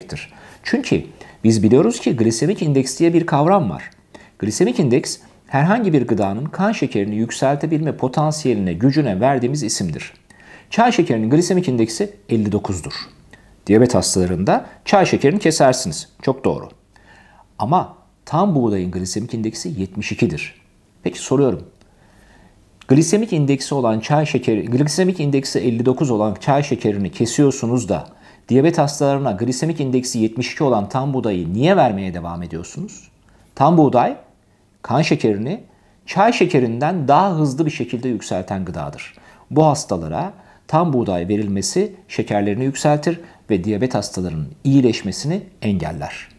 edecektir. Çünkü biz biliyoruz ki glisemik indeks diye bir kavram var. Glisemik indeks herhangi bir gıdanın kan şekerini yükseltebilme potansiyeline, gücüne verdiğimiz isimdir. Çay şekerinin glisemik indeksi 59'dur. Diyabet hastalarında çay şekerini kesersiniz. Çok doğru. Ama tam buğdayın glisemik indeksi 72'dir. Peki soruyorum. Glisemik indeksi olan çay şekeri, glisemik indeksi 59 olan çay şekerini kesiyorsunuz da Diyabet hastalarına glisemik indeksi 72 olan tam buğdayı niye vermeye devam ediyorsunuz? Tam buğday kan şekerini çay şekerinden daha hızlı bir şekilde yükselten gıdadır. Bu hastalara tam buğday verilmesi şekerlerini yükseltir ve diyabet hastalarının iyileşmesini engeller.